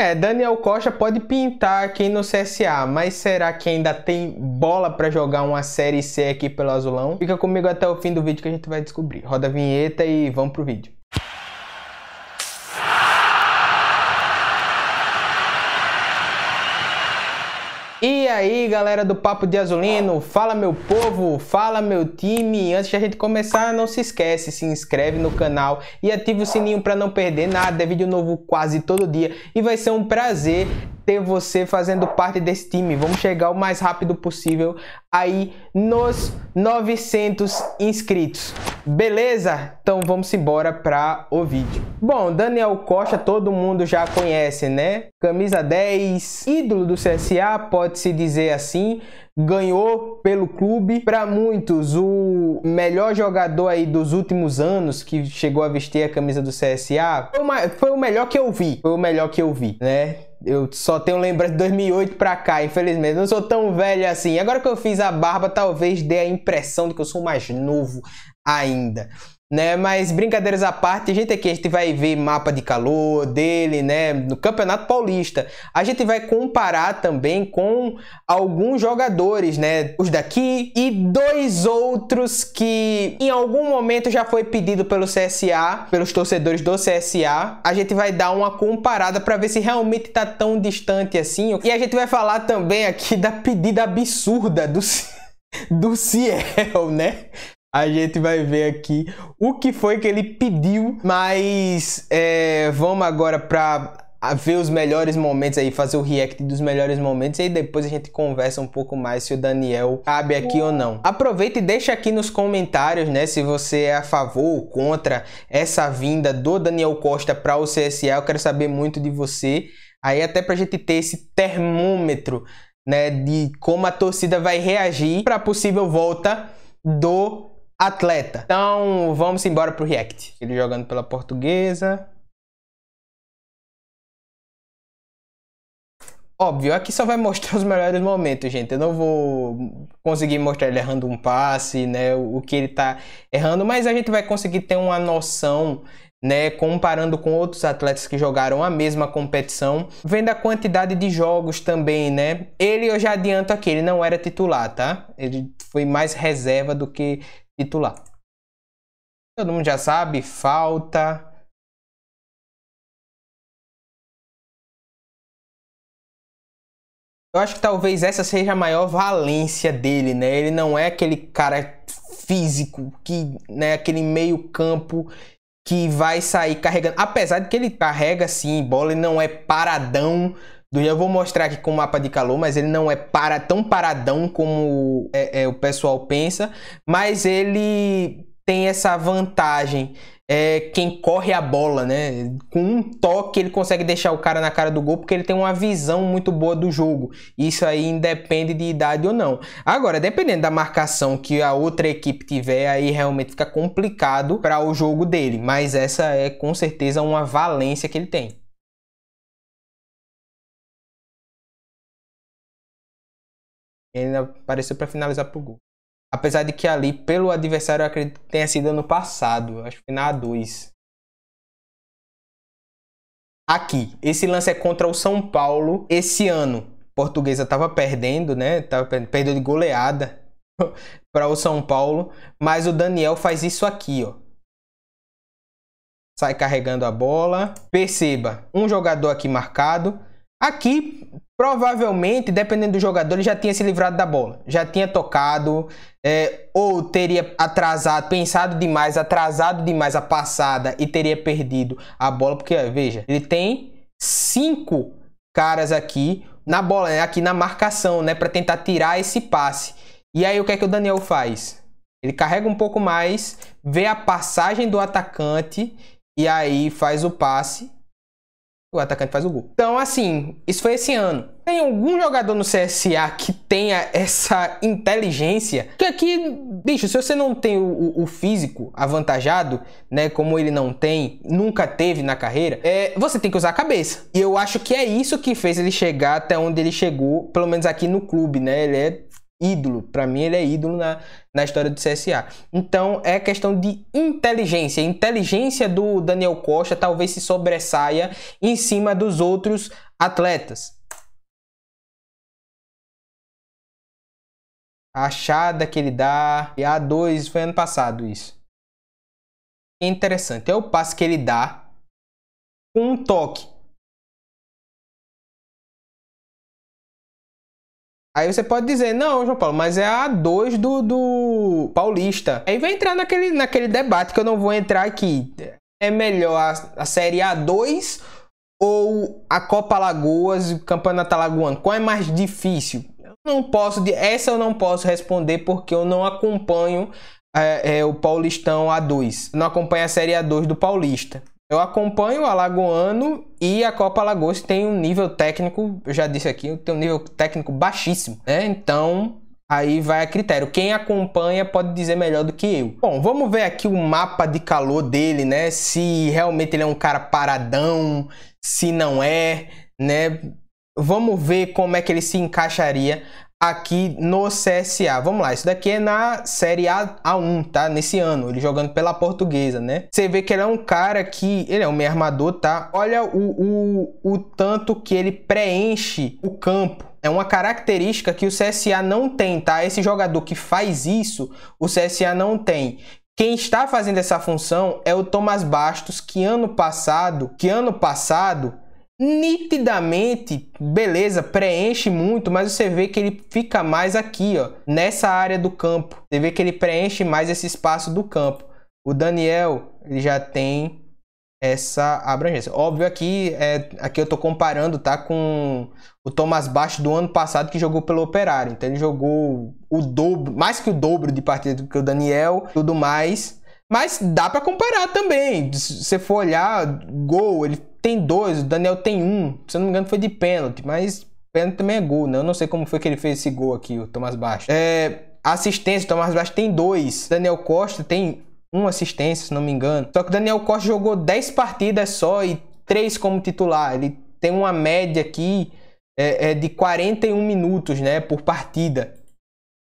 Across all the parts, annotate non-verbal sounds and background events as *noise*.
É, Daniel Costa pode pintar aqui no CSA, mas será que ainda tem bola para jogar uma Série C aqui pelo Azulão? Fica comigo até o fim do vídeo que a gente vai descobrir. Roda a vinheta e vamos pro vídeo. E aí, galera do Papo de Azulino, fala meu povo, fala meu time. Antes de a gente começar, não se esquece, se inscreve no canal e ativa o sininho para não perder nada. É vídeo novo quase todo dia e vai ser um prazer ter você fazendo parte desse time. Vamos chegar o mais rápido possível aí nos 900 inscritos. Beleza? Então vamos embora para o vídeo. Bom, Daniel Costa todo mundo já conhece, né? Camisa 10, ídolo do CSA, pode-se dizer assim. Ganhou pelo clube. Para muitos, o melhor jogador aí dos últimos anos que chegou a vestir a camisa do CSA. Foi, foi o melhor que eu vi. Foi o melhor que eu vi, né? eu só tenho lembrança de 2008 pra cá, infelizmente. Não sou tão velho assim. Agora que eu fiz a barba, talvez dê a impressão de que eu sou mais novo ainda né? Mas brincadeiras à parte, a gente aqui a gente vai ver mapa de calor dele, né? No Campeonato Paulista, a gente vai comparar também com alguns jogadores, né? Os daqui e dois outros que em algum momento já foi pedido pelo CSA, pelos torcedores do CSA. A gente vai dar uma comparada para ver se realmente tá tão distante assim. E a gente vai falar também aqui da pedida absurda do *laughs* do Ciel, né? A gente vai ver aqui o que foi que ele pediu, mas é, vamos agora para ver os melhores momentos aí, fazer o react dos melhores momentos e depois a gente conversa um pouco mais se o Daniel cabe aqui ou não. Aproveita e deixa aqui nos comentários, né, se você é a favor ou contra essa vinda do Daniel Costa para o CSA. Eu quero saber muito de você. Aí até para a gente ter esse termômetro, né, de como a torcida vai reagir para possível volta do atleta. Então vamos embora pro React. Ele jogando pela portuguesa. Óbvio, aqui só vai mostrar *laughs* os melhores momentos, gente. Eu não vou conseguir mostrar ele errando um passe, né? O que ele tá errando, mas a gente vai conseguir ter uma noção, né? Comparando com outros atletas que jogaram a mesma competição, vendo a quantidade de jogos também, né? Ele eu já adianto aqui, ele não era titular, tá? Ele foi mais reserva do que titular. Todo mundo já sabe, falta. Eu acho que talvez essa seja a maior valência dele, né? Ele não é aquele cara físico que, né, aquele meio-campo que vai sair carregando. Apesar de que ele carrega sim bola, ele não é paradão, do dia eu vou mostrar aqui com o mapa de calor, mas ele não é para, tão paradão como é, é, o pessoal pensa, mas ele tem essa vantagem. É quem corre a bola, né? Com um toque ele consegue deixar o cara na cara do gol porque ele tem uma visão muito boa do jogo. Isso aí independe de idade ou não. Agora, dependendo da marcação que a outra equipe tiver, aí realmente fica complicado para o jogo dele, mas essa é com certeza uma valência que ele tem. Ele apareceu para finalizar pro gol. Apesar de que ali, pelo adversário, eu acredito que tenha sido ano passado. Acho que na A2. Aqui, esse lance é contra o São Paulo esse ano. A portuguesa tava perdendo, né? Tava perdendo, perdeu de goleada *laughs* para o São Paulo, mas o Daniel faz isso aqui, ó. Sai carregando a bola. Perceba, um jogador aqui marcado, Aqui, provavelmente, dependendo do jogador, ele já tinha se livrado da bola, já tinha tocado, é, ou teria atrasado, pensado demais, atrasado demais a passada e teria perdido a bola, porque veja, ele tem cinco caras aqui na bola, né, aqui na marcação, né, para tentar tirar esse passe. E aí o que é que o Daniel faz? Ele carrega um pouco mais, vê a passagem do atacante e aí faz o passe o atacante faz o gol. Então, assim, isso foi esse ano. Tem algum jogador no CSA que tenha essa inteligência? Que aqui, bicho, se você não tem o, o, físico avantajado, né, como ele não tem, nunca teve na carreira, é, você tem que usar a cabeça. E eu acho que é isso que fez ele chegar até onde ele chegou, pelo menos aqui no clube, né? Ele é ídolo. Para mim, ele é ídolo na, na história do CSA. Então, é questão de inteligência. A inteligência do Daniel Costa talvez se sobressaia em cima dos outros atletas. A achada que ele dá. E A2 foi ano passado isso. É interessante. É o passo que ele dá com um toque Aí você pode dizer, não, João Paulo, mas é a A2 do, do Paulista. Aí vai entrar naquele, naquele debate que eu não vou entrar aqui. É melhor a, a Série A2 ou a Copa Lagoas, o Campeonato Alagoano? Qual é mais difícil? Eu não posso, essa eu não posso responder porque eu não acompanho é, é, o Paulistão A2. não acompanho a Série A2 do Paulista. Eu acompanho o Alagoano e a Copa Alagoas tem um nível técnico, eu já disse aqui, tem um nível técnico baixíssimo, né? Então, aí vai a critério. Quem acompanha pode dizer melhor do que eu. Bom, vamos ver aqui o mapa de calor dele, né? Se realmente ele é um cara paradão, se não é, né? Vamos ver como é que ele se encaixaria aqui no CSA. Vamos lá, isso daqui é na Série A, A1, tá? Nesse ano, ele jogando pela portuguesa, né? Você vê que ele é um cara que... Ele é um meio armador, tá? Olha o, o, o tanto que ele preenche o campo. É uma característica que o CSA não tem, tá? Esse jogador que faz isso, o CSA não tem. Quem está fazendo essa função é o Thomas Bastos, que ano passado, que ano passado nitidamente, beleza, preenche muito, mas você vê que ele fica mais aqui, ó, nessa área do campo. Você vê que ele preenche mais esse espaço do campo. O Daniel, ele já tem essa abrangência. Óbvio aqui, é, aqui eu tô comparando, tá, com o Thomas Baixo do ano passado que jogou pelo Operário. Então ele jogou o dobro, mais que o dobro de partida do que o Daniel, tudo mais. Mas dá para comparar também. Se você for olhar, gol, ele tem dois, o Daniel tem um. Se eu não me engano, foi de pênalti, mas pênalti também é gol, né? Eu não sei como foi que ele fez esse gol aqui, o Tomás Baixo. É, assistência, o Tomás Baixo tem dois. Daniel Costa tem uma assistência, se não me engano. Só que o Daniel Costa jogou 10 partidas só e três como titular. Ele tem uma média aqui é, é de 41 minutos, né, por partida.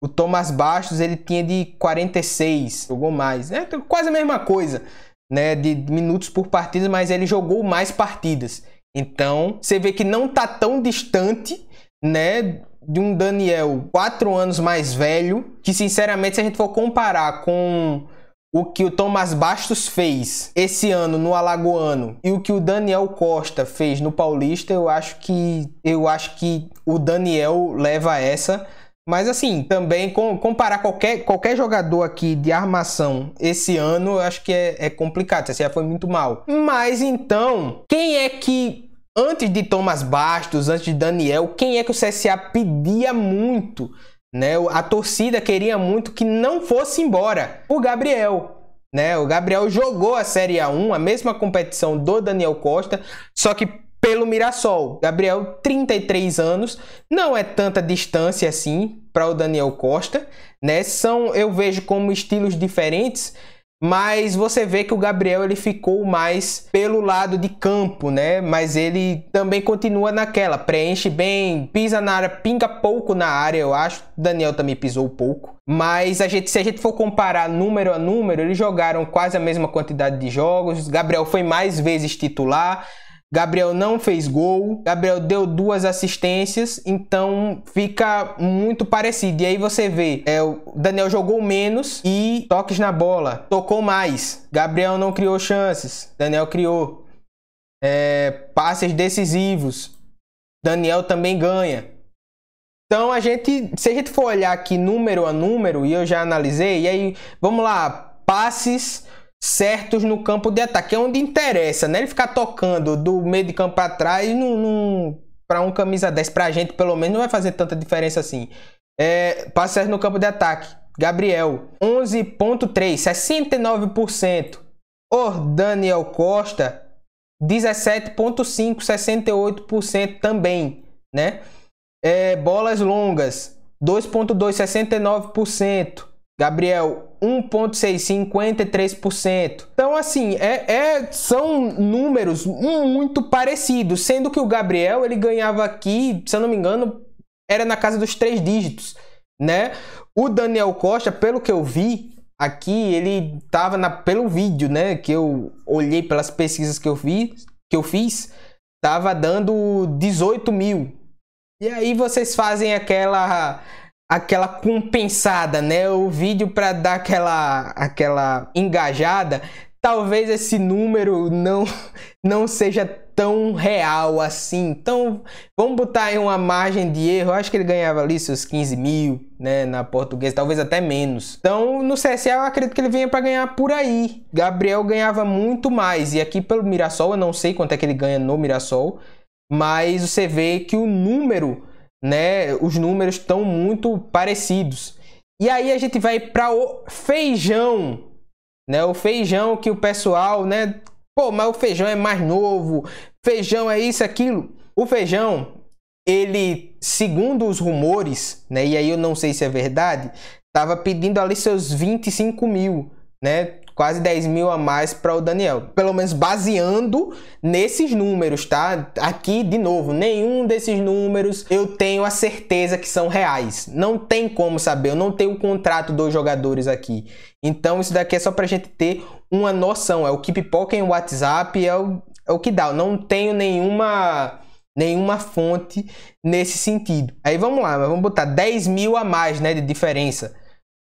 O Tomás Bastos ele tinha de 46, jogou mais, né? Quase a mesma coisa né, de minutos por partida, mas ele jogou mais partidas. Então, você vê que não tá tão distante, né, de um Daniel quatro anos mais velho, que sinceramente se a gente for comparar com o que o Thomas Bastos fez esse ano no Alagoano e o que o Daniel Costa fez no Paulista, eu acho que eu acho que o Daniel leva essa, mas assim, também com, comparar qualquer, qualquer jogador aqui de armação esse ano, eu acho que é, é complicado. Essa foi muito mal. Mas então, quem é que antes de Thomas Bastos, antes de Daniel, quem é que o CSA pedia muito, né? A torcida queria muito que não fosse embora. O Gabriel, né? O Gabriel jogou a Série A1, a mesma competição do Daniel Costa, só que pelo Mirassol. Gabriel, 33 anos, não é tanta distância assim para o Daniel Costa, né? São, eu vejo como estilos diferentes, mas você vê que o Gabriel ele ficou mais pelo lado de campo, né? Mas ele também continua naquela, preenche bem, pisa na área, pinga pouco na área, eu acho. O Daniel também pisou pouco. Mas a gente, se a gente for comparar número a número, eles jogaram quase a mesma quantidade de jogos. Gabriel foi mais vezes titular. Gabriel não fez gol, Gabriel deu duas assistências, então fica muito parecido. E aí você vê, é, o Daniel jogou menos e toques na bola, tocou mais. Gabriel não criou chances, Daniel criou. É, passes decisivos, Daniel também ganha. Então a gente, se a gente for olhar aqui número a número, e eu já analisei, e aí vamos lá, passes certos no campo de ataque, é onde interessa, né? Ele ficar tocando do meio de campo para trás, não, para um camisa 10, para a gente pelo menos, não vai fazer tanta diferença assim. É, passe no campo de ataque, Gabriel, 11,3, 69%. o Daniel Costa, 17,5, 68% também, né? É, bolas longas, 2,2, 69%. Gabriel, 1,653%. Então, assim, é, é, são números muito parecidos, sendo que o Gabriel ele ganhava aqui, se eu não me engano, era na casa dos três dígitos, né? O Daniel Costa, pelo que eu vi aqui, ele tava na, pelo vídeo, né? Que eu olhei pelas pesquisas que eu vi, que eu fiz, tava dando 18 mil. E aí vocês fazem aquela aquela compensada, né? O vídeo para dar aquela aquela engajada, talvez esse número não *laughs* não seja tão real assim. Então, vamos botar aí uma margem de erro. Eu acho que ele ganhava ali seus 15 mil, né? Na portuguesa, talvez até menos. Então, no CSA, eu acredito que ele venha para ganhar por aí. Gabriel ganhava muito mais. E aqui pelo Mirassol, eu não sei quanto é que ele ganha no Mirassol. Mas você vê que o número né? Os números estão muito parecidos. E aí a gente vai para o feijão, né? O feijão que o pessoal, né? Pô, mas o feijão é mais novo. Feijão é isso, aquilo. O feijão, ele, segundo os rumores, né? E aí eu não sei se é verdade, tava pedindo ali seus 25 mil, né? quase 10 mil a mais para o Daniel. Pelo menos baseando nesses números, tá? Aqui, de novo, nenhum desses números eu tenho a certeza que são reais. Não tem como saber, eu não tenho o contrato dos jogadores aqui. Então isso daqui é só para gente ter uma noção. É o que pipoca em WhatsApp, é o, é o que dá. Eu não tenho nenhuma nenhuma fonte nesse sentido. Aí vamos lá, vamos botar 10 mil a mais né, de diferença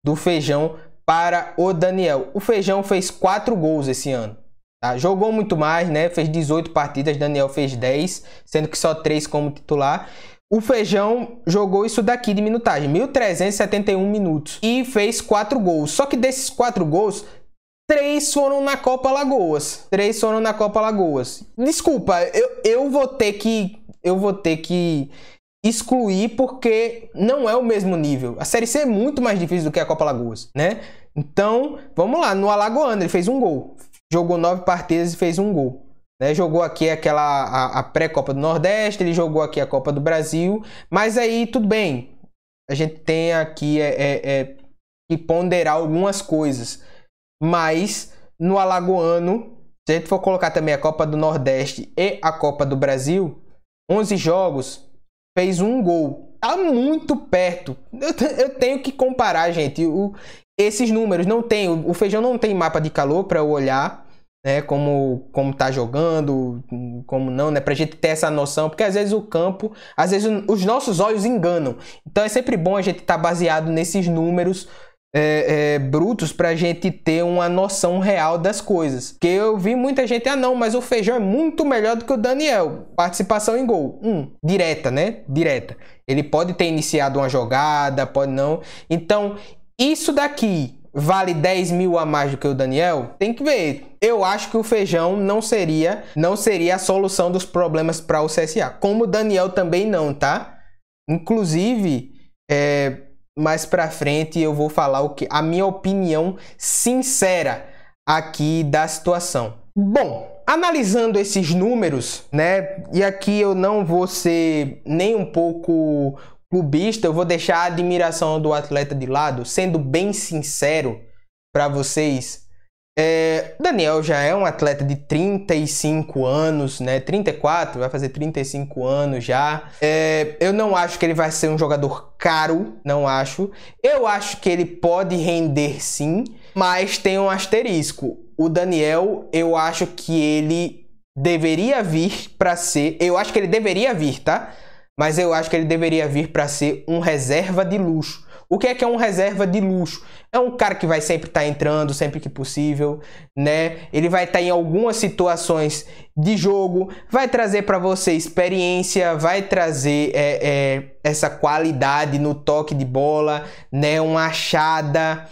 do feijão para o Daniel. O Feijão fez 4 gols esse ano. Tá? Jogou muito mais, né? Fez 18 partidas, Daniel fez 10, sendo que só 3 como titular. O Feijão jogou isso daqui de minutagem, 1.371 minutos, e fez 4 gols. Só que desses 4 gols, Três foram na Copa Lagoas. Três foram na Copa Lagoas. Desculpa, eu, eu vou ter que. Eu vou ter que excluir porque não é o mesmo nível. A Série C é muito mais difícil do que a Copa Lagoas, né? Então, vamos lá, no Alagoano ele fez um gol. Jogou nove partidas e fez um gol. Né? Jogou aqui aquela a, a pré-Copa do Nordeste, ele jogou aqui a Copa do Brasil. Mas aí, tudo bem. A gente tem aqui é, é, é que ponderar algumas coisas. Mas no Alagoano, se a gente for colocar também a Copa do Nordeste e a Copa do Brasil, 11 jogos, fez um gol. Tá muito perto. Eu, eu tenho que comparar, gente. O, esses números. Não tem, o feijão não tem mapa de calor para eu olhar, né? Como como tá jogando, como não, né? Para gente ter essa noção, porque às vezes o campo, às vezes os nossos olhos enganam. Então é sempre bom a gente estar tá baseado nesses números. É, é, brutos para a gente ter uma noção real das coisas. que eu vi muita gente, ah não, mas o Feijão é muito melhor do que o Daniel. Participação em gol, um, direta, né? Direta. Ele pode ter iniciado uma jogada, pode não. Então, isso daqui vale 10 mil a mais do que o Daniel? Tem que ver. Eu acho que o feijão não seria, não seria a solução dos problemas para o CSA. Como o Daniel também não, tá? Inclusive, é, mais para frente eu vou falar o que a minha opinião sincera aqui da situação. Bom, analisando esses números, né? E aqui eu não vou ser nem um pouco clubista, eu vou deixar a admiração do atleta de lado, sendo bem sincero para vocês. É, Daniel já é um atleta de 35 anos, né? 34, vai fazer 35 anos já. É, eu não acho que ele vai ser um jogador caro, não acho. Eu acho que ele pode render sim, mas tem um asterisco. O Daniel, eu acho que ele deveria vir para ser. Eu acho que ele deveria vir, tá? mas eu acho que ele deveria vir para ser um reserva de luxo. O que é que é um reserva de luxo? É um cara que vai sempre estar tá entrando, sempre que possível, né? Ele vai estar tá em algumas situações de jogo, vai trazer para você experiência, vai trazer é, é, essa qualidade no toque de bola, né? Uma achada,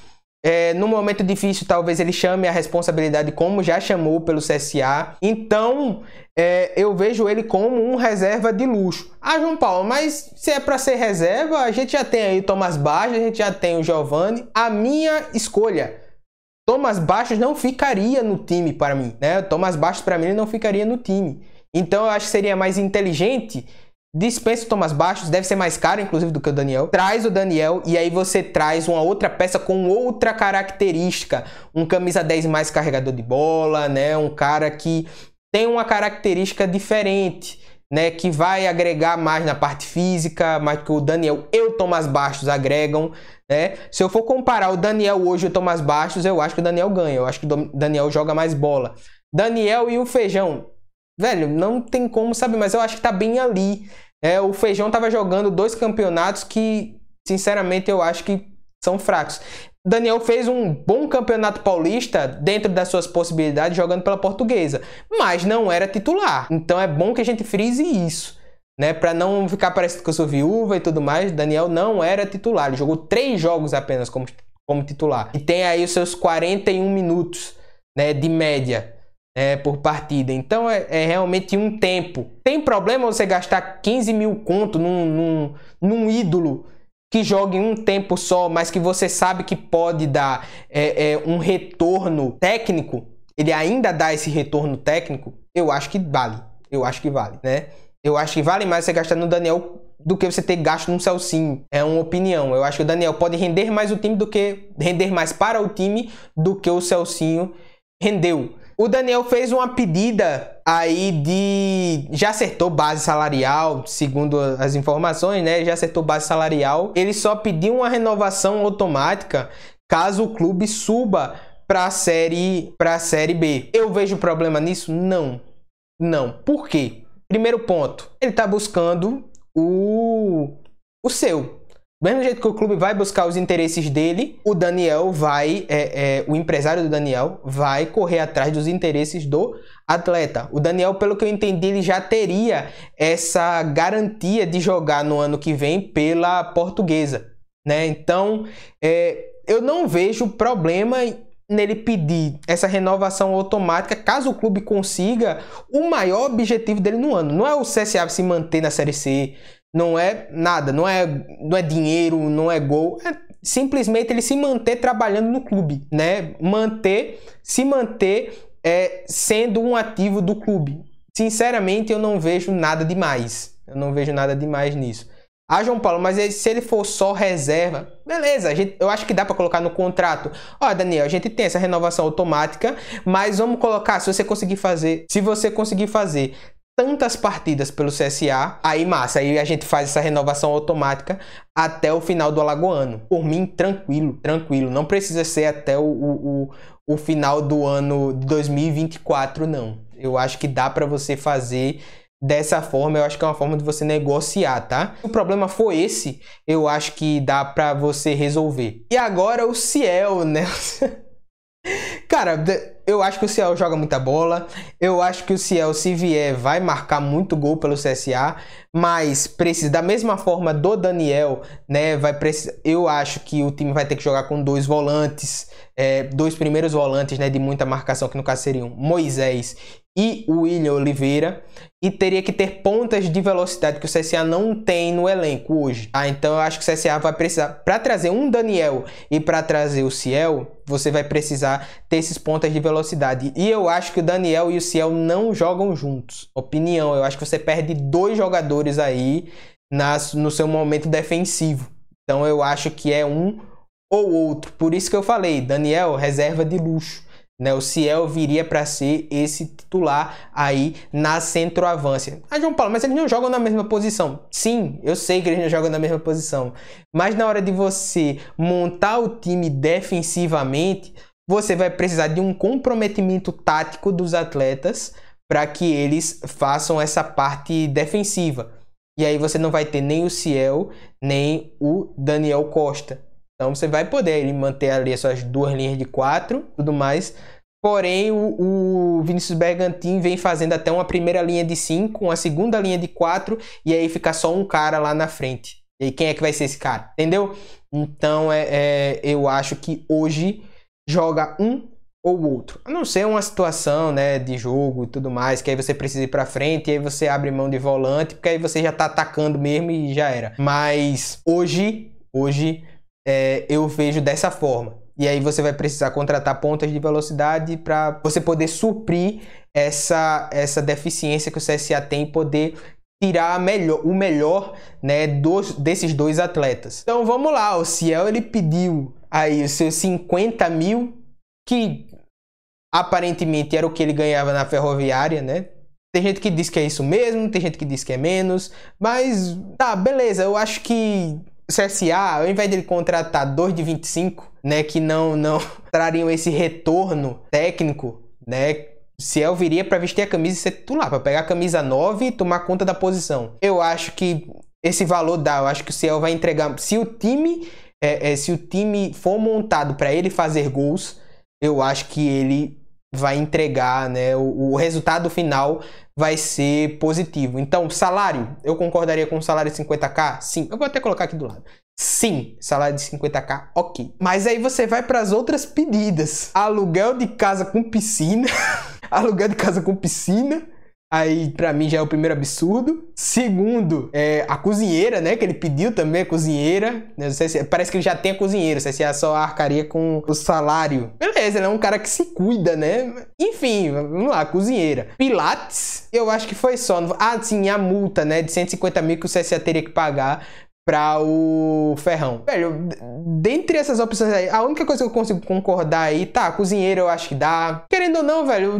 é, no momento difícil, talvez ele chame a responsabilidade como já chamou pelo CSA. Então, é, eu vejo ele como um reserva de luxo. Ah, João Paulo, mas se é para ser reserva, a gente já tem aí o Thomas Baixos, a gente já tem o Giovani. A minha escolha. Thomas Baixos não ficaria no time para mim, né? Thomas Baixos para mim não ficaria no time. Então eu acho que seria mais inteligente Dispensa o Thomas Baixos, deve ser mais caro, inclusive, do que o Daniel. Traz o Daniel e aí você traz uma outra peça com outra característica. Um camisa 10 mais carregador de bola, né? Um cara que tem uma característica diferente, né? Que vai agregar mais na parte física, mais que o Daniel e o Thomas Baixos agregam, né? Se eu for comparar o Daniel hoje e o Thomas Baixos, eu acho que o Daniel ganha. Eu acho que o Daniel joga mais bola. Daniel e o Feijão velho, não tem como saber, mas eu acho que tá bem ali. É, o Feijão tava jogando dois campeonatos que, sinceramente, eu acho que são fracos. Daniel fez um bom campeonato paulista dentro das suas possibilidades jogando pela portuguesa, mas não era titular. Então é bom que a gente frise isso, né? Para não ficar parecendo que eu sou viúva e tudo mais. Daniel não era titular, ele jogou três jogos apenas como, como titular. E tem aí os seus 41 minutos né, de média é, por partida. Então é, é, realmente um tempo. Tem problema você gastar 15 mil conto num, num, num ídolo que joga em um tempo só, mas que você sabe que pode dar é, é, um retorno técnico? Ele ainda dá esse retorno técnico? Eu acho que vale. Eu acho que vale, né? Eu acho que vale mais você gastar no Daniel do que você ter gasto num Celcinho. É uma opinião. Eu acho que o Daniel pode render mais o time do que render mais para o time do que o Celcinho rendeu. O Daniel fez uma pedida aí de. Já acertou base salarial, segundo as informações, né? Já acertou base salarial. Ele só pediu uma renovação automática caso o clube suba para a série para a série B. Eu vejo problema nisso? Não. Não. Por quê? Primeiro ponto, ele está buscando o o seu, do mesmo jeito que o clube vai buscar os interesses dele, o Daniel vai, é, é, o empresário do Daniel vai correr atrás dos interesses do atleta. O Daniel, pelo que eu entendi, ele já teria essa garantia de jogar no ano que vem pela portuguesa. Né? Então, é, eu não vejo problema nele pedir essa renovação automática caso o clube consiga o maior objetivo dele no ano. Não é o CSA se manter na Série C, não é nada, não é, não é dinheiro, não é gol, é simplesmente ele se manter trabalhando no clube, né? Manter, se manter é, sendo um ativo do clube. Sinceramente, eu não vejo nada demais. Eu não vejo nada demais nisso. Ah, João Paulo, mas se ele for só reserva, beleza, gente, eu acho que dá para colocar no contrato. Ó, Daniel, a gente tem essa renovação automática, mas vamos colocar, se você conseguir fazer, se você conseguir fazer tantas partidas pelo CSA, aí massa, aí a gente faz essa renovação automática até o final do Alagoano. Por mim, tranquilo, tranquilo. Não precisa ser até o, o, o, o final do ano de 2024, não. Eu acho que dá para você fazer dessa forma. Eu acho que é uma forma de você negociar, tá? Se o problema foi esse, eu acho que dá para você resolver. E agora o Ciel, né? *laughs* Cara, eu acho que o Ciel joga muita bola. Eu acho que o Ciel, se vier, vai marcar muito gol pelo CSA. Mas precisa, da mesma forma do Daniel, né? Vai precisar. Eu acho que o time vai ter que jogar com dois volantes. É, dois primeiros volantes, né? De muita marcação, que no caso seriam Moisés e o William Oliveira e teria que ter pontas de velocidade que o CSA não tem no elenco hoje. Ah, então eu acho que o CSA vai precisar para trazer um Daniel e para trazer o Ciel, você vai precisar ter esses pontas de velocidade. E eu acho que o Daniel e o Ciel não jogam juntos. Opinião, eu acho que você perde dois jogadores aí nas, no seu momento defensivo. Então eu acho que é um ou outro. Por isso que eu falei, Daniel, reserva de luxo. Né? O Ciel viria para ser esse titular aí na centroavância. Ah, João Paulo, mas eles não jogam na mesma posição. Sim, eu sei que eles não jogam na mesma posição. Mas na hora de você montar o time defensivamente, você vai precisar de um comprometimento tático dos atletas para que eles façam essa parte defensiva. E aí você não vai ter nem o Ciel, nem o Daniel Costa. Então você vai poder manter ali as suas duas linhas de quatro, tudo mais. Porém, o, o Vinícius Bergantin vem fazendo até uma primeira linha de cinco, uma segunda linha de quatro e aí fica só um cara lá na frente. E aí, quem é que vai ser esse cara? Entendeu? Então, é, é eu acho que hoje joga um ou outro. A não ser uma situação né, de jogo e tudo mais, que aí você precisa ir pra frente, e aí você abre mão de volante, porque aí você já tá atacando mesmo e já era. Mas hoje, hoje é, eu vejo dessa forma. E aí você vai precisar contratar pontas de velocidade para você poder suprir essa, essa deficiência que o CSA tem e poder tirar melhor, o melhor né, dos, desses dois atletas. Então vamos lá, o Ciel ele pediu aí os seus 50 mil, que aparentemente era o que ele ganhava na ferroviária, né? Tem gente que diz que é isso mesmo, tem gente que diz que é menos, mas tá, beleza, eu acho que o CSA, ao invés dele contratar dois de 25, né, que não não *laughs* trariam esse retorno técnico, né, Ciel viria para vestir a camisa e ser titular, para pegar a camisa 9 e tomar conta da posição. Eu acho que esse valor dá, eu acho que o Ciel vai entregar, se o time é, é, se o time for montado para ele fazer gols, eu acho que ele vai entregar, né? O, o, resultado final vai ser positivo. Então, salário, eu concordaria com um salário de 50k? Sim. Eu vou até colocar aqui do lado. Sim, salário de 50k, ok. Mas aí você vai para as outras pedidas: aluguel de casa com piscina, *laughs* aluguel de casa com piscina Aí, para mim, já é o primeiro absurdo. Segundo, é a cozinheira, né? Que ele pediu também a cozinheira. Né, não sei se, parece que ele já tem a cozinheira. Não sei se é só arcaria com o salário. Beleza, ele é um cara que se cuida, né? Enfim, vamos lá, cozinheira. Pilates, eu acho que foi só. Ah, sim, a multa, né? De 150 mil que o CSA teria que pagar para o ferrão. Velho, dentre essas opções aí, a única coisa que eu consigo concordar aí, tá, cozinheiro eu acho que dá. Querendo ou não, velho,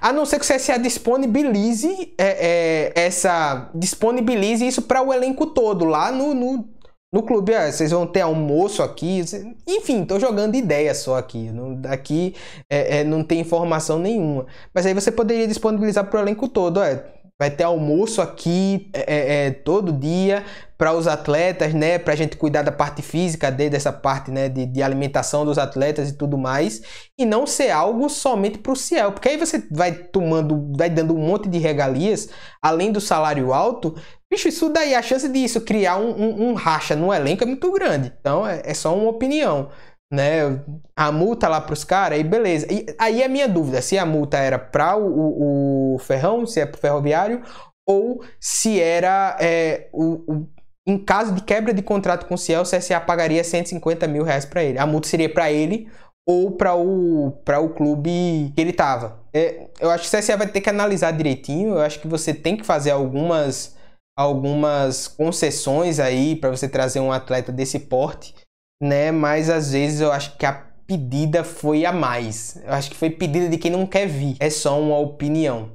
a não ser que o CSA disponibilize é, é, essa. disponibilize isso para o elenco todo lá no. no, no clube, ah, vocês vão ter almoço aqui. Enfim, tô jogando ideia só aqui. Não, aqui é, é, não tem informação nenhuma. Mas aí você poderia disponibilizar para o elenco todo. Ó, é, Vai ter almoço aqui é, é, é todo dia para os atletas, né? Para a gente cuidar da parte física dele, dessa parte né? de, de alimentação dos atletas e tudo mais. E não ser algo somente para o Ciel. Porque aí você vai tomando, vai dando um monte de regalias, além do salário alto. Bicho, isso daí, a chance disso criar um, um, um racha no elenco é muito grande. Então é, é só uma opinião né? A multa lá para os caras, e beleza. E aí é a minha dúvida, se a multa era para o, o, ferrão, se é para o ferroviário, ou se era é, o, o, em caso de quebra de contrato com o Ciel, o CSA pagaria 150 mil reais para ele. A multa seria para ele ou para o, pra o clube que ele tava. É, eu acho que o CSA vai ter que analisar direitinho. Eu acho que você tem que fazer algumas algumas concessões aí para você trazer um atleta desse porte né? Mas às vezes eu acho que a pedida foi a mais. Eu acho que foi pedida de quem não quer vir. É só uma opinião.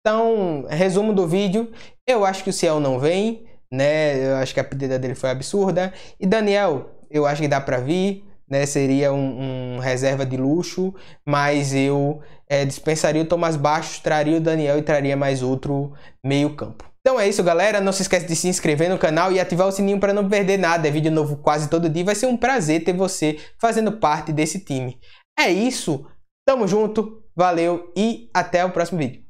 Então, resumo do vídeo, eu acho que o Ciel não vem, né? Eu acho que a pedida dele foi absurda. E Daniel, eu acho que dá para vir, né? Seria um, um, reserva de luxo, mas eu é, dispensaria o Tomás Baixos, traria o Daniel e traria mais outro meio campo. Então é isso, galera. Não se esquece de se inscrever no canal e ativar o sininho para não perder nada. É vídeo novo quase todo dia. Vai ser um prazer ter você fazendo parte desse time. É isso. Tamo junto. Valeu e até o próximo vídeo.